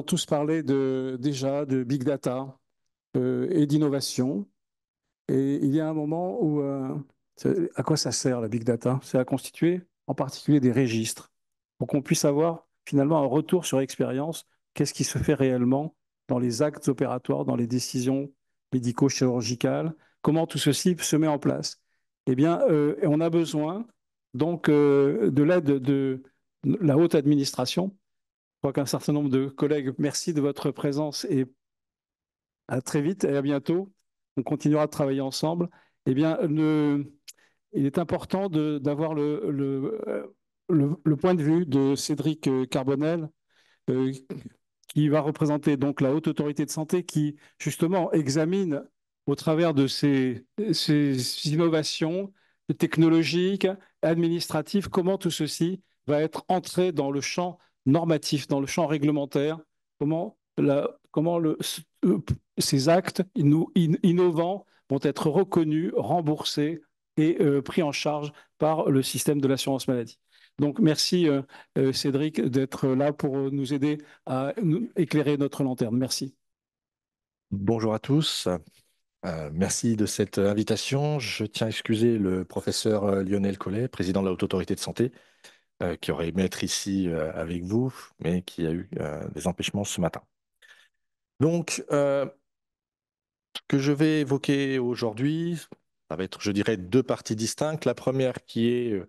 a tous parlé de, déjà de big data euh, et d'innovation. Et il y a un moment où... Euh, à quoi ça sert la big data C'est à constituer en particulier des registres pour qu'on puisse avoir finalement un retour sur expérience, qu'est-ce qui se fait réellement dans les actes opératoires, dans les décisions médico-chirurgicales, comment tout ceci se met en place. Eh bien, euh, on a besoin donc de l'aide de la haute administration crois qu'un certain nombre de collègues, merci de votre présence et à très vite et à bientôt. On continuera de travailler ensemble. Eh bien, il est important d'avoir euh, le, le, point de vue de Cédric euh, Carbonel, euh, qui va représenter donc la Haute Autorité de Santé, qui justement examine au travers de ces, ces innovations technologiques, administratives, comment tout ceci va être entré dans le champ normatif, dans le champ réglementaire, comment, euh, ces actes innovants vont être reconnus, remboursés et euh, pris en charge par le système de l'assurance maladie. Donc merci euh, Cédric d'être là pour nous aider à éclairer notre lanterne. Merci. Bonjour à tous. merci de cette invitation. Je tiens à excuser le professeur Lionel Collet, président de la Haute Autorité de Santé, euh, qui aurait aimé être ici euh, avec vous, mais qui a eu euh, des empêchements ce matin. Donc, ce que je vais évoquer aujourd'hui, ça va être, je dirais, deux parties distinctes. La première qui est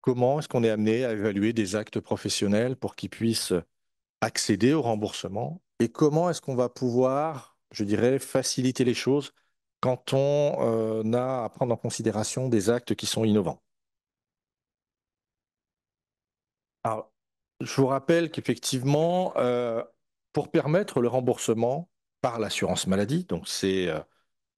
comment est-ce qu'on est amené à évaluer des actes professionnels pour qu'ils puissent accéder au remboursement et comment est-ce qu'on va pouvoir, je dirais, faciliter les choses quand on a à prendre en considération des actes qui sont innovants. Alors, je vous rappelle qu'effectivement, euh, pour permettre le remboursement par l'assurance maladie, donc c'est euh,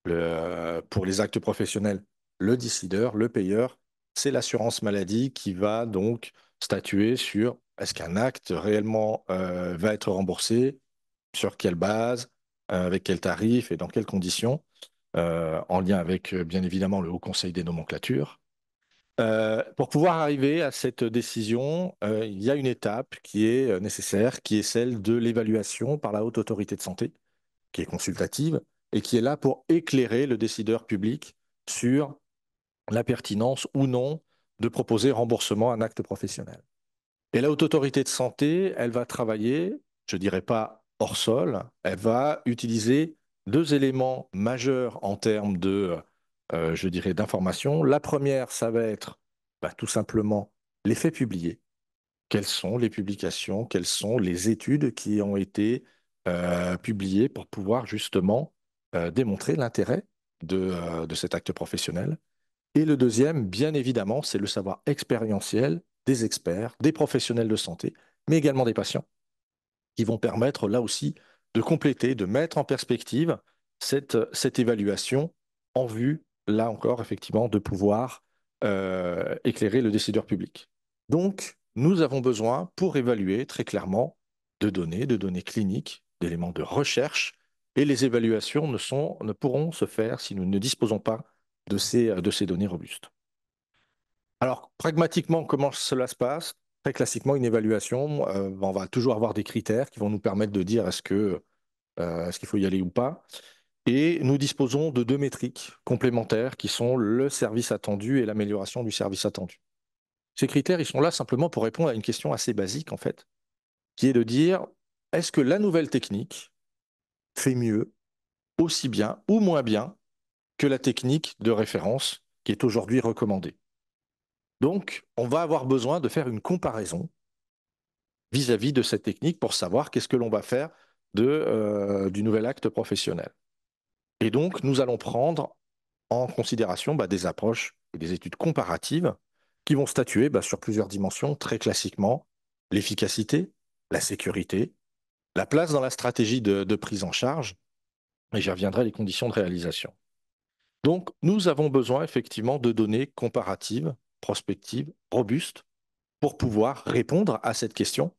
le, pour les actes professionnels, le décideur, le payeur, c'est l'assurance maladie qui va donc statuer sur est-ce qu'un acte réellement euh, va être remboursé, sur quelle base, avec quel tarif et dans quelles conditions, en lien avec bien évidemment le Haut Conseil des nomenclatures. Euh, pour pouvoir arriver à cette décision, euh, il y a une étape qui est euh, nécessaire, qui est celle de l'évaluation par la haute autorité de santé, qui est consultative et qui est là pour éclairer le décideur public sur la pertinence ou non de proposer remboursement à un acte professionnel. Et la haute autorité de santé, elle va travailler, je ne dirais pas hors sol, elle va utiliser deux éléments majeurs en termes de euh, je dirais, d'informations. La première, ça va être bah, tout simplement les faits publiés. Quelles sont les publications, quelles sont les études qui ont été euh, publiées pour pouvoir justement euh, démontrer l'intérêt de, cet acte professionnel. Et le deuxième, bien évidemment, c'est le savoir expérientiel des experts, des professionnels de santé, mais également des patients, qui vont permettre là aussi de compléter, de mettre en perspective cette, cette évaluation en vue là encore, effectivement, de pouvoir euh, éclairer le décideur public. Donc, nous avons besoin, pour évaluer très clairement, de données, de données cliniques, d'éléments de recherche, et les évaluations ne, sont, ne pourront se faire si nous ne disposons pas de ces, de ces données robustes. Alors, pragmatiquement, comment cela se passe Très classiquement, une évaluation, euh, on va toujours avoir des critères qui vont nous permettre de dire est-ce que euh, est-ce qu'il faut y aller ou pas. Et nous disposons de deux métriques complémentaires qui sont le service attendu et l'amélioration du service attendu. Ces critères, ils sont là simplement pour répondre à une question assez basique, en fait, qui est de dire, est-ce que la nouvelle technique fait mieux, aussi bien ou moins bien que la technique de référence qui est aujourd'hui recommandée Donc, on va avoir besoin de faire une comparaison vis-à-vis de cette technique pour savoir qu'est-ce que l'on va faire de, euh, du nouvel acte professionnel. Et donc, nous allons prendre en considération bah, des approches et des études comparatives qui vont statuer bah, sur plusieurs dimensions, très classiquement l'efficacité, la sécurité, la place dans la stratégie de, prise en charge, et j'y reviendrai les conditions de réalisation. Donc, nous avons besoin effectivement de données comparatives, prospectives, robustes, pour pouvoir répondre à cette question,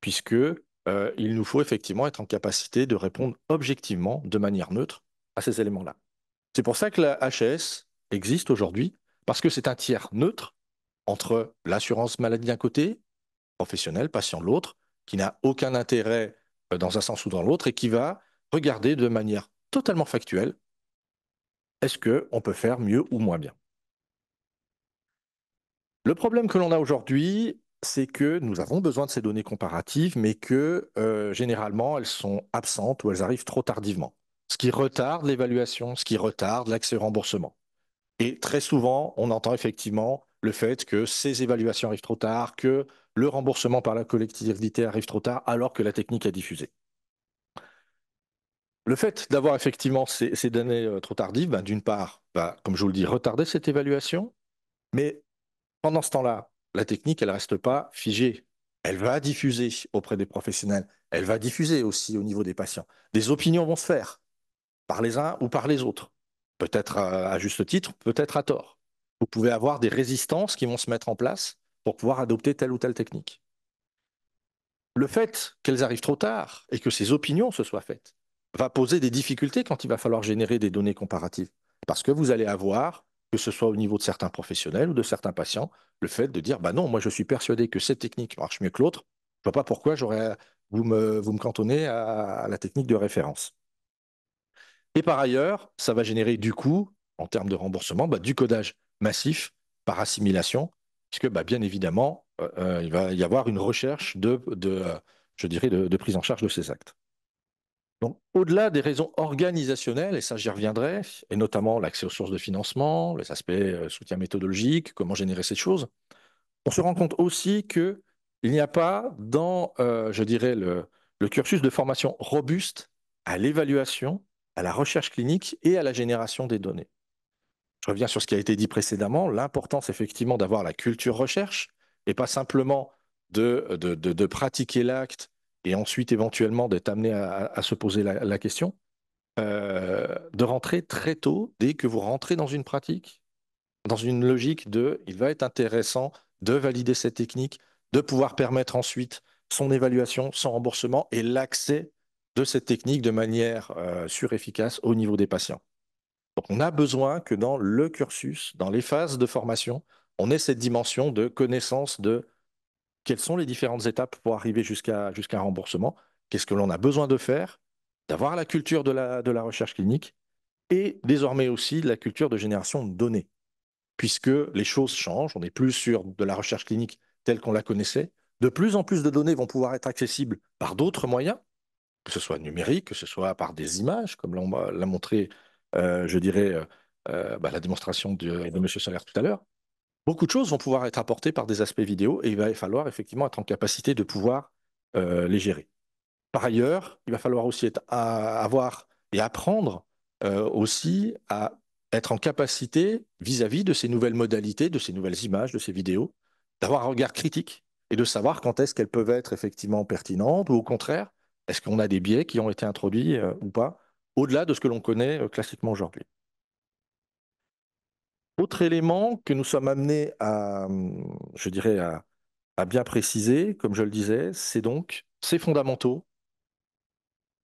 puisqu'il euh, nous faut effectivement être en capacité de répondre objectivement, de manière neutre, à ces éléments-là. C'est pour ça que la HS existe aujourd'hui, parce que c'est un tiers neutre entre l'assurance maladie d'un côté, professionnel, patient de l'autre, qui n'a aucun intérêt euh, dans un sens ou dans l'autre, et qui va regarder de manière totalement factuelle, est-ce qu'on peut faire mieux ou moins bien Le problème que l'on a aujourd'hui, c'est que nous avons besoin de ces données comparatives, mais que euh, généralement, elles sont absentes ou elles arrivent trop tardivement ce qui retarde l'évaluation, ce qui retarde l'accès au remboursement. Et très souvent, on entend effectivement le fait que ces évaluations arrivent trop tard, que le remboursement par la collectivité arrive trop tard, alors que la technique a diffusé. Le fait d'avoir effectivement ces, données euh, trop tardives, bah, d'une part, bah, comme je vous le dis, retarder cette évaluation, mais pendant ce temps-là, la technique, elle ne reste pas figée. Elle va diffuser auprès des professionnels, elle va diffuser aussi au niveau des patients. Des opinions vont se faire par les uns ou par les autres. Peut-être à, juste titre, peut-être à tort. Vous pouvez avoir des résistances qui vont se mettre en place pour pouvoir adopter telle ou telle technique. Le fait qu'elles arrivent trop tard et que ces opinions se soient faites va poser des difficultés quand il va falloir générer des données comparatives. Parce que vous allez avoir, que ce soit au niveau de certains professionnels ou de certains patients, le fait de dire, bah non, moi je suis persuadé que cette technique marche mieux que l'autre, je ne vois pas pourquoi j'aurais, vous me, vous me cantonnez à la technique de référence. Et par ailleurs, ça va générer du coup, en termes de remboursement, bah, du codage massif par assimilation, puisque bah, bien évidemment, euh, euh, il va y avoir une recherche de, euh, je dirais, de, prise en charge de ces actes. Donc, au-delà des raisons organisationnelles, et ça j'y reviendrai, et notamment l'accès aux sources de financement, les aspects soutien méthodologique, comment générer ces choses, on se rend compte aussi qu'il n'y a pas dans, je dirais, le cursus de formation robuste à l'évaluation à la recherche clinique et à la génération des données. Je reviens sur ce qui a été dit précédemment, l'importance effectivement d'avoir la culture recherche et pas simplement de, de, pratiquer l'acte et ensuite éventuellement d'être amené à, se poser la, question, euh, de rentrer très tôt, dès que vous rentrez dans une pratique, dans une logique de il va être intéressant de valider cette technique, de pouvoir permettre ensuite son évaluation, son remboursement et l'accès de cette technique de manière euh, surefficace au niveau des patients. Donc on a besoin que dans le cursus, dans les phases de formation, on ait cette dimension de connaissance de quelles sont les différentes étapes pour arriver jusqu'à jusqu'à un remboursement, qu'est-ce que l'on a besoin de faire, d'avoir la culture de la, de la recherche clinique et désormais aussi la culture de génération de données, puisque les choses changent, on n'est plus sur de la recherche clinique telle qu'on la connaissait, de plus en plus de données vont pouvoir être accessibles par d'autres moyens, que ce soit numérique, que ce soit par des images, comme l'a montré, euh, je dirais, euh, euh, bah, la démonstration de, M. Solaire tout à l'heure. Beaucoup de choses vont pouvoir être apportées par des aspects vidéo et il va falloir effectivement être en capacité de pouvoir les gérer. Par ailleurs, il va falloir aussi être avoir et apprendre aussi à être en capacité vis-à-vis -vis de ces nouvelles modalités, de ces nouvelles images, de ces vidéos, d'avoir un regard critique et de savoir quand est-ce qu'elles peuvent être effectivement pertinentes ou au contraire est-ce qu'on a des biais qui ont été introduits euh, ou pas, au-delà de ce que l'on connaît euh, classiquement aujourd'hui Autre élément que nous sommes amenés à, hum, je dirais, à, à bien préciser, comme je le disais, c'est donc ces fondamentaux,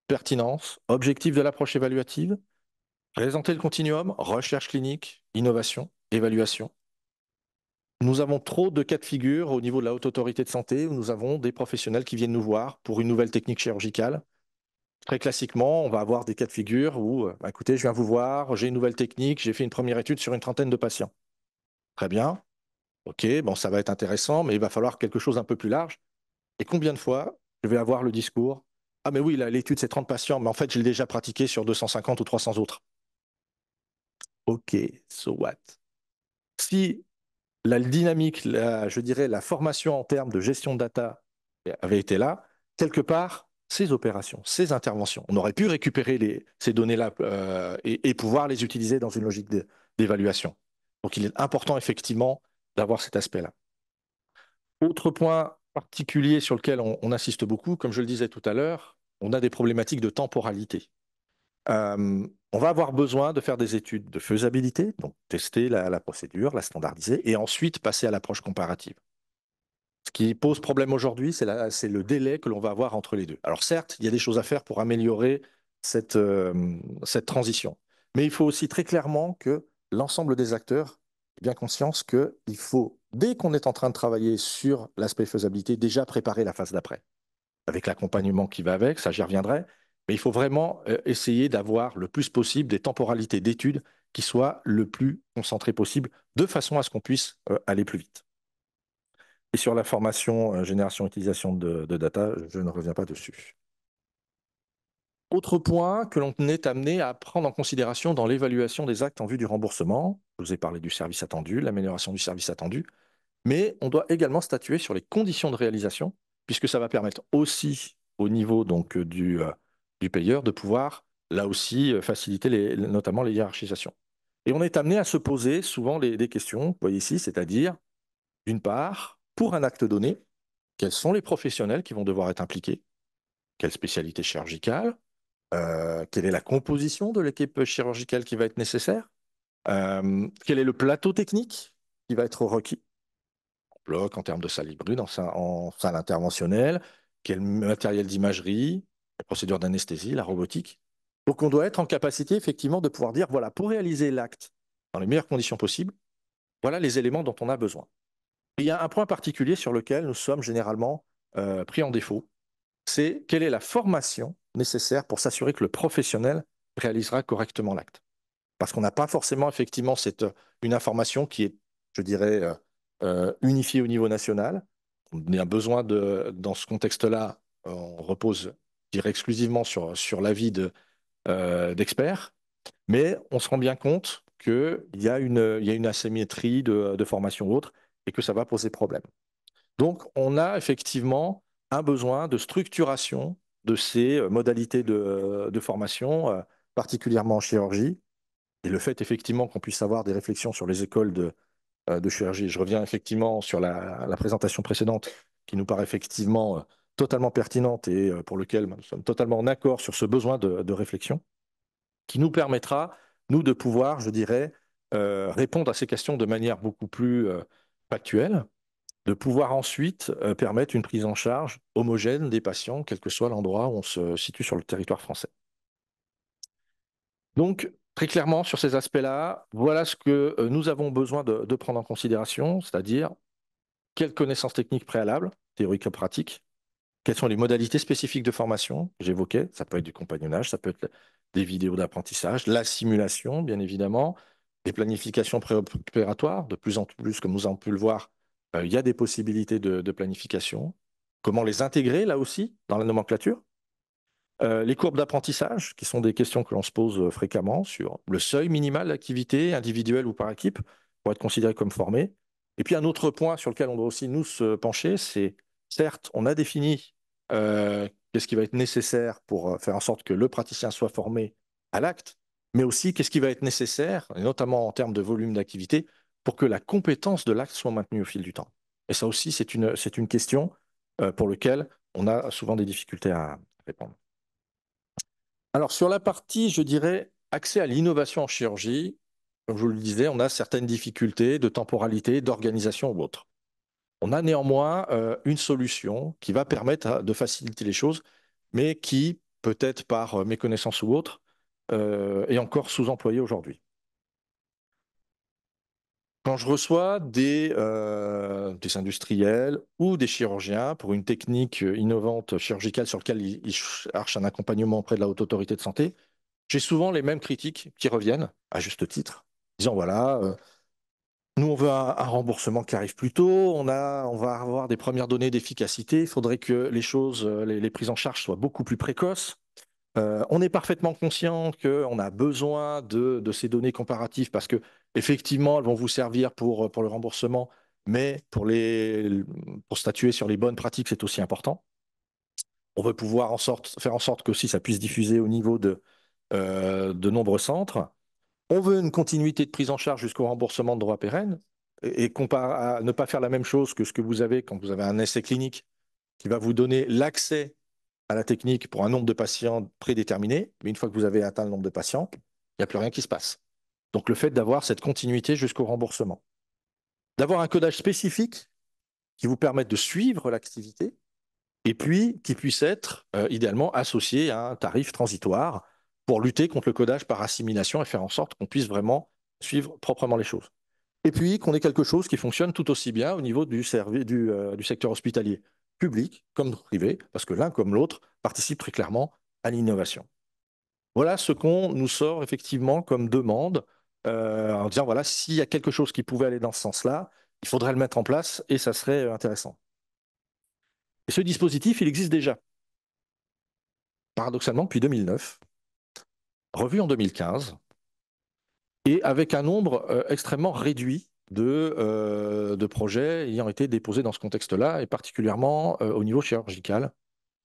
pertinence, objectif de l'approche évaluative, présenter le continuum, recherche clinique, innovation, évaluation, nous avons trop de cas de figure au niveau de la haute autorité de santé où nous avons des professionnels qui viennent nous voir pour une nouvelle technique chirurgicale. Très classiquement, on va avoir des cas de figure où, euh, bah, écoutez, je viens vous voir, j'ai une nouvelle technique, j'ai fait une première étude sur une trentaine de patients. Très bien, ok, bon, ça va être intéressant, mais il va falloir quelque chose un peu plus large. Et combien de fois je vais avoir le discours Ah, mais oui, l'étude, c'est 30 patients, mais en fait, je l'ai déjà pratiqué sur 250 ou 300 autres. Ok, so what Si la dynamique, je dirais, la formation en termes de gestion de data avait été là, quelque part, ces opérations, ces interventions, on aurait pu récupérer ces données-là euh, et, pouvoir les utiliser dans une logique d'évaluation. Donc, il est important, effectivement, d'avoir cet aspect-là. Autre point particulier sur lequel on, insiste beaucoup, comme je le disais tout à l'heure, on a des problématiques de temporalité. Euh, on va avoir besoin de faire des études de faisabilité, donc tester la, procédure, la standardiser, et ensuite passer à l'approche comparative. Ce qui pose problème aujourd'hui, c'est le délai que l'on va avoir entre les deux. Alors certes, il y a des choses à faire pour améliorer cette, euh, cette transition, mais il faut aussi très clairement que l'ensemble des acteurs aient bien conscience qu'il faut, dès qu'on est en train de travailler sur l'aspect faisabilité, déjà préparer la phase d'après, avec l'accompagnement qui va avec, ça j'y reviendrai, mais il faut vraiment euh, essayer d'avoir le plus possible des temporalités d'études qui soient le plus concentrées possible, de façon à ce qu'on puisse euh, aller plus vite. Et sur la formation euh, génération utilisation de, data, je ne reviens pas dessus. Autre point que l'on est amené à prendre en considération dans l'évaluation des actes en vue du remboursement, je vous ai parlé du service attendu, l'amélioration du service attendu, mais on doit également statuer sur les conditions de réalisation, puisque ça va permettre aussi au niveau donc, du, du payeur de pouvoir, là aussi, euh, faciliter notamment les hiérarchisations. Et on est amené à se poser souvent les, des questions, vous voyez ici, c'est-à-dire, d'une part, pour un acte donné, quels sont les professionnels qui vont devoir être impliqués Quelle spécialité chirurgicale euh, Quelle est la composition de l'équipe chirurgicale qui va être nécessaire euh, Quel est le plateau technique qui va être requis En bloc, en termes de salle hybride, en salle interventionnelle Quel matériel d'imagerie la procédure d'anesthésie, la robotique. Donc on doit être en capacité effectivement de pouvoir dire, voilà, pour réaliser l'acte dans les meilleures conditions possibles, voilà les éléments dont on a besoin. il y a un point particulier sur lequel nous sommes généralement euh, pris en défaut, c'est quelle est la formation nécessaire pour s'assurer que le professionnel réalisera correctement l'acte. Parce qu'on n'a pas forcément effectivement cette, euh, une information qui est, je dirais, euh, unifiée au niveau national. On a besoin de, dans ce contexte-là, on repose je exclusivement sur, sur l'avis euh, d'experts, mais on se rend bien compte qu'il y, a une, y a une asymétrie de, formation ou autre et que ça va poser problème. Donc, on a effectivement un besoin de structuration de ces euh, modalités de, formation, euh, particulièrement en chirurgie. Et le fait effectivement qu'on puisse avoir des réflexions sur les écoles de, de chirurgie, je reviens effectivement sur la, la présentation précédente qui nous paraît effectivement totalement pertinente et euh, pour lequel ben, nous sommes totalement en accord sur ce besoin de, réflexion, qui nous permettra, nous, de pouvoir, je dirais, euh, répondre à ces questions de manière beaucoup plus euh, factuelle, de pouvoir ensuite permettre une prise en charge homogène des patients, quel que soit l'endroit où on se situe sur le territoire français. Donc, très clairement, sur ces aspects-là, voilà ce que nous avons besoin de, de prendre en considération, c'est-à-dire quelles connaissances techniques préalables, théoriques et pratiques, quelles sont les modalités spécifiques de formation j'évoquais. Ça peut être du compagnonnage, ça peut être des vidéos d'apprentissage, la simulation, bien évidemment, des planifications préopératoires. De plus en plus, comme nous avons pu le voir, euh, il y a des possibilités de, planification. Comment les intégrer, là aussi, dans la nomenclature euh, les courbes d'apprentissage, qui sont des questions que l'on se pose euh, fréquemment sur le seuil minimal d'activité individuelle ou par équipe pour être considéré comme formé. Et puis un autre point sur lequel on doit aussi nous se pencher, c'est certes, on a défini euh, qu'est-ce qui va être nécessaire pour euh, faire en sorte que le praticien soit formé à l'acte, mais aussi qu'est-ce qui va être nécessaire, notamment en termes de volume d'activité, pour que la compétence de l'acte soit maintenue au fil du temps. Et ça aussi, c'est une, c'est une question euh, pour laquelle on a souvent des difficultés à répondre. Alors, sur la partie, je dirais, accès à l'innovation en chirurgie, comme je vous le disais, on a certaines difficultés de temporalité, d'organisation ou autre. On a néanmoins euh, une solution qui va permettre hein, de faciliter les choses, mais qui, peut-être par euh, méconnaissance ou autre, euh, est encore sous-employée aujourd'hui. Quand je reçois des, industriels ou des chirurgiens pour une technique innovante chirurgicale sur laquelle ils, archent cherchent un accompagnement auprès de la haute autorité de santé, j'ai souvent les mêmes critiques qui reviennent, à juste titre, disant voilà, nous, on veut un, remboursement qui arrive plus tôt. On, a, on va avoir des premières données d'efficacité. Il faudrait que les choses, euh, les, prises en charge soient beaucoup plus précoces. Euh, on est parfaitement conscient qu'on a besoin de, ces données comparatives parce que effectivement, elles vont vous servir pour, pour le remboursement, mais pour, les, pour statuer sur les bonnes pratiques, c'est aussi important. On veut pouvoir faire en sorte que ça puisse diffuser au niveau de, euh, de nombreux centres on veut une continuité de prise en charge jusqu'au remboursement de droits pérennes, et, à ne pas faire la même chose que ce que vous avez quand vous avez un essai clinique qui va vous donner l'accès à la technique pour un nombre de patients prédéterminé, mais une fois que vous avez atteint le nombre de patients, il n'y a plus rien qui se passe. Donc le fait d'avoir cette continuité jusqu'au remboursement, d'avoir un codage spécifique qui vous permette de suivre l'activité, et puis qui puisse être euh, idéalement associé à un tarif transitoire pour lutter contre le codage par assimilation et faire en sorte qu'on puisse vraiment suivre proprement les choses. Et puis qu'on ait quelque chose qui fonctionne tout aussi bien au niveau du, euh, secteur hospitalier, public comme privé, parce que l'un comme l'autre participe très clairement à l'innovation. Voilà ce qu'on nous sort effectivement comme demande, euh, en disant, voilà, s'il y a quelque chose qui pouvait aller dans ce sens-là, il faudrait le mettre en place et ça serait euh, intéressant. Et ce dispositif, il existe déjà, paradoxalement, depuis 2009 revu en 2015 et avec un nombre euh, extrêmement réduit euh, de, projets ayant été déposés dans ce contexte-là, et particulièrement euh, au niveau chirurgical.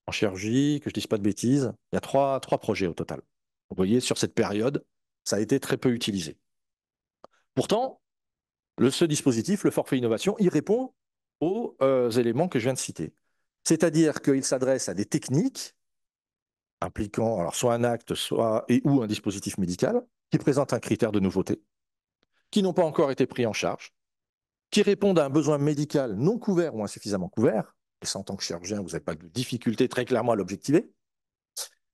En chirurgie, que je ne dise pas de bêtises, il y a trois, trois projets au total. Vous voyez, sur cette période, ça a été très peu utilisé. Pourtant, ce dispositif, le forfait innovation, il répond aux éléments que je viens de citer. C'est-à-dire qu'il s'adresse à des techniques impliquant alors soit un acte, soit et ou un dispositif médical qui présente un critère de nouveauté, qui n'ont pas encore été pris en charge, qui répondent à un besoin médical non couvert ou insuffisamment couvert, et ça en tant que chirurgien, vous n'avez pas de difficulté très clairement à l'objectiver,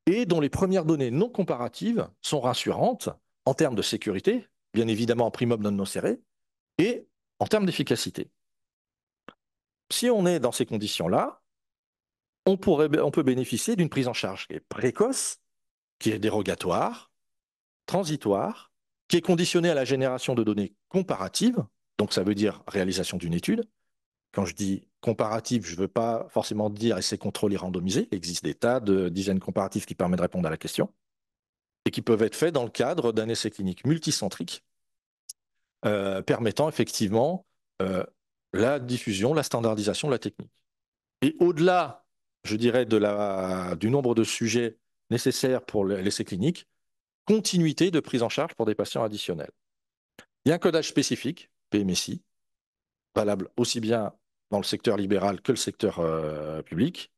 et dont les premières données non comparatives sont rassurantes en termes de sécurité, bien évidemment en primum non nocere, et en termes d'efficacité. Si on est dans ces conditions-là, on, peut bénéficier d'une prise en charge qui est précoce, qui est dérogatoire, transitoire, qui est conditionnée à la génération de données comparatives, donc ça veut dire réalisation d'une étude. Quand je dis comparative, je ne veux pas forcément dire essai contrôlé randomisé. Il existe des tas de dizaines comparatives qui permettent de répondre à la question et qui peuvent être faits dans le cadre d'un essai clinique multicentrique euh, permettant effectivement euh, la diffusion, la standardisation de la technique. Et au-delà je dirais, de la, du nombre de sujets nécessaires pour l'essai clinique, continuité de prise en charge pour des patients additionnels. Il y a un codage spécifique, PMSI, valable aussi bien dans le secteur libéral que le secteur euh, public,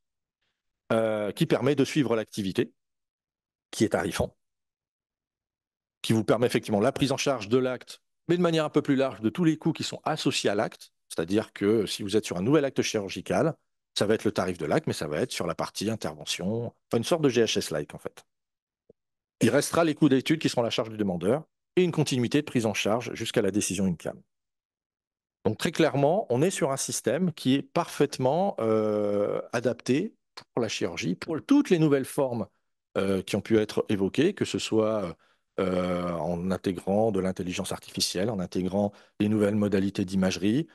euh, qui permet de suivre l'activité, qui est tarifant, qui vous permet effectivement la prise en charge de l'acte, mais de manière un peu plus large de tous les coûts qui sont associés à l'acte, c'est-à-dire que si vous êtes sur un nouvel acte chirurgical, ça va être le tarif de lac, mais ça va être sur la partie intervention, enfin une sorte de GHS-like en fait. Il restera les coûts d'études qui seront la charge du demandeur et une continuité de prise en charge jusqu'à la décision INCAM. Donc très clairement, on est sur un système qui est parfaitement euh, adapté pour la chirurgie, pour toutes les nouvelles formes euh, qui ont pu être évoquées, que ce soit euh, en intégrant de l'intelligence artificielle, en intégrant les nouvelles modalités d'imagerie,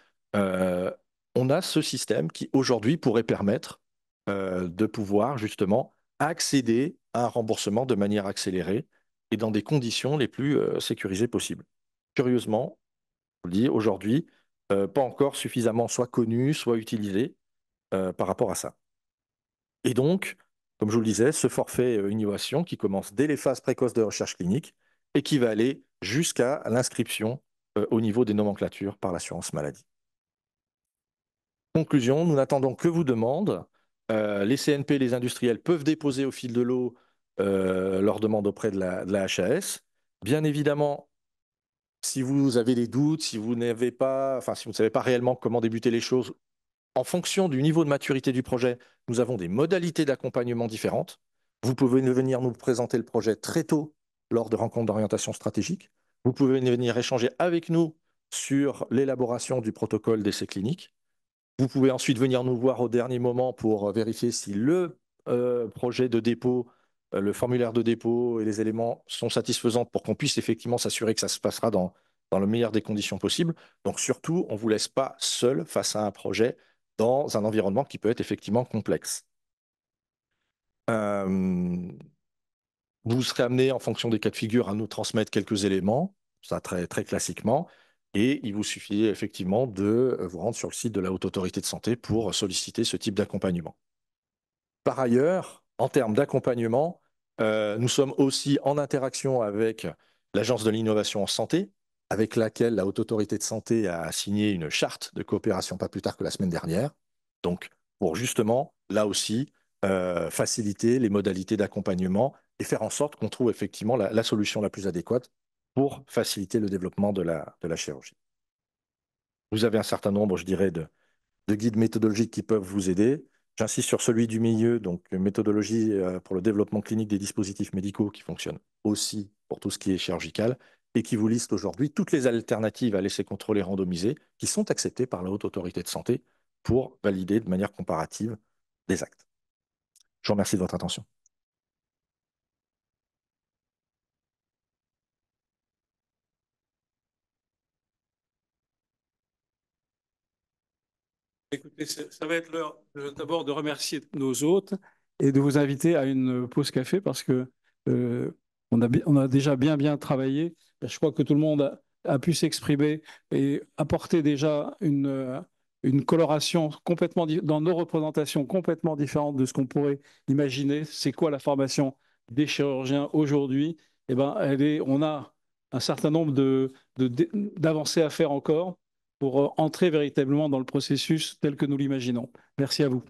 on a ce système qui aujourd'hui pourrait permettre euh, de pouvoir justement accéder à un remboursement de manière accélérée et dans des conditions les plus euh, sécurisées possibles. Curieusement, vous le dis, aujourd'hui, euh, pas encore suffisamment soit connu, soit utilisé par rapport à ça. Et donc, comme je vous le disais, ce forfait innovation qui commence dès les phases précoces de recherche clinique et qui va aller jusqu'à l'inscription au niveau des nomenclatures par l'assurance maladie. Conclusion, nous n'attendons que vos demandes. Euh, les CNP, les industriels peuvent déposer au fil de l'eau euh, leurs demandes auprès de la, HAS. Bien évidemment, si vous avez des doutes, si vous n'avez pas, enfin si vous ne savez pas réellement comment débuter les choses, en fonction du niveau de maturité du projet, nous avons des modalités d'accompagnement différentes. Vous pouvez venir nous présenter le projet très tôt lors de rencontres d'orientation stratégique. Vous pouvez venir échanger avec nous sur l'élaboration du protocole d'essai clinique. Vous pouvez ensuite venir nous voir au dernier moment pour euh, vérifier si le euh, projet de dépôt, euh, le formulaire de dépôt et les éléments sont satisfaisants pour qu'on puisse effectivement s'assurer que ça se passera dans, dans le meilleur des conditions possibles. Donc surtout, on ne vous laisse pas seul face à un projet dans un environnement qui peut être effectivement complexe. vous serez amené, en fonction des cas de figure, à nous transmettre quelques éléments, ça très, très classiquement. Et il vous suffit effectivement de euh, vous rendre sur le site de la Haute Autorité de Santé pour euh, solliciter ce type d'accompagnement. Par ailleurs, en termes d'accompagnement, euh, nous sommes aussi en interaction avec l'Agence de l'innovation en santé, avec laquelle la Haute Autorité de Santé a signé une charte de coopération pas plus tard que la semaine dernière. Donc, pour justement, là aussi, faciliter les modalités d'accompagnement et faire en sorte qu'on trouve effectivement la, solution la plus adéquate pour faciliter le développement de la, chirurgie. Vous avez un certain nombre, je dirais, de, guides méthodologiques qui peuvent vous aider. J'insiste sur celui du milieu, donc méthodologie euh, pour le développement clinique des dispositifs médicaux qui fonctionne aussi pour tout ce qui est chirurgical et qui vous liste aujourd'hui toutes les alternatives à laisser contrôler randomisé qui sont acceptées par la haute autorité de santé pour valider de manière comparative des actes. Je vous remercie de votre attention. Écoutez, ça va être l'heure euh, d'abord de remercier nos hôtes et de vous inviter à une pause café parce que euh, on, a, on, a, déjà bien bien travaillé. Je crois que tout le monde a, pu s'exprimer et apporter déjà une, euh, une coloration complètement dans nos représentations complètement différentes de ce qu'on pourrait imaginer. C'est quoi la formation des chirurgiens aujourd'hui Eh ben, elle est, on a un certain nombre de d'avancées à faire encore pour euh, entrer véritablement dans le processus tel que nous l'imaginons. Merci à vous.